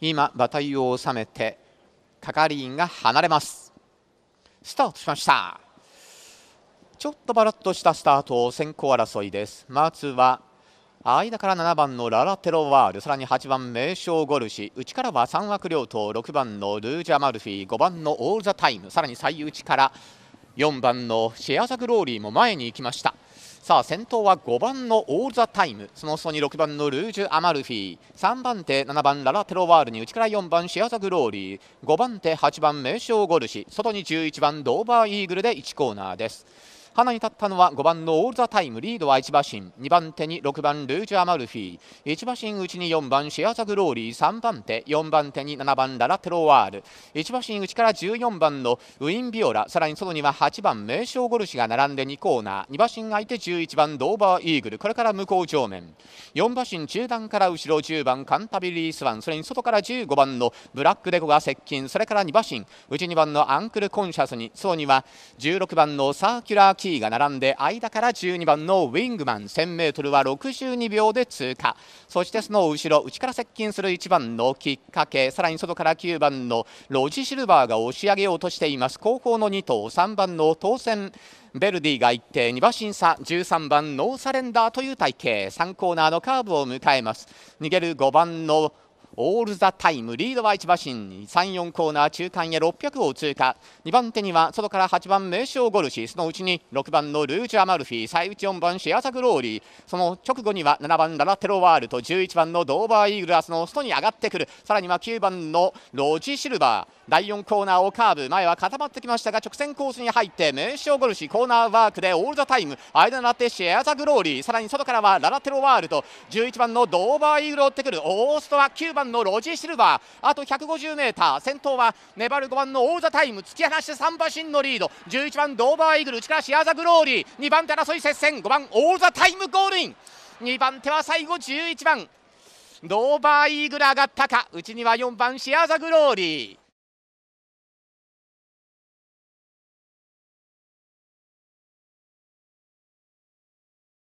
今馬体を収めて係員が離れますスタートしましたちょっとばらっとしたスタートを先行争いですまずは間から7番のララテロワールさらに8番名将ゴルシ内からは3枠両党6番のルージャ・マルフィ5番のオール・ザ・タイムさらに最内から4番のシェアザ・グローリーも前に行きましたさあ先頭は5番のオール・ザ・タイムその外に6番のルージュ・アマルフィ3番手7番ララ・テロワールに内から4番シアザ・グローリー5番手8番名称ゴルシ外に11番ドーバー・イーグルで1コーナーです花に立ったのは5番のオールザタイムリードは1馬身2番手に6番ルージュ・アマルフィー1馬身内に4番シェア・ザ・グローリー3番手4番手に7番ララテロワール1馬身内から14番のウィン・ビオラさらに外には8番名称ゴルシが並んで2コーナー2馬身相手11番ドーバー・イーグルこれから向こう上面4馬身中段から後ろ10番カンタビリー・スワンそれに外から15番のブラック・デコが接近それから2馬身内2番のアンクル・コンシャスに外には16番のサーキュラー・キ位が並んで間から12番のウィングマン 1000m は62秒で通過そしてその後ろ内から接近する1番のきっかけさらに外から9番のロジシルバーが押し上げようとしています後方の2頭3番の当選ベルディが1点、2馬身差13番ノーサレンダーという体系3コーナーのカーブを迎えます逃げる5番のオール・ザ・タイムリードは1馬身34コーナー中間へ600を通過2番手には外から8番名称ゴルシそのうちに6番のルージュ・アマルフィ最内4番シェアザグローリーその直後には7番ララテロワールと11番のドーバーイーグアスのストに上がってくるさらには9番のロジ・シルバー第4コーナーをカーブ前は固まってきましたが直線コースに入って名称ゴルシコーナーワークでオール・ザ・タイム間になってシェアザ・グローリーさらに外からはララテロワールと11番のドーバーイーグルを追ってくるオーストは9番番のロジシルバーあと 150m 先頭は粘る5番のオーザタイム突き放して3馬身のリード11番ドーバーイーグル内からシアザグローリー2番手争い接戦5番オーザタイムゴールイン2番手は最後11番ドーバーイーグル上がったか内には4番シアザグローリー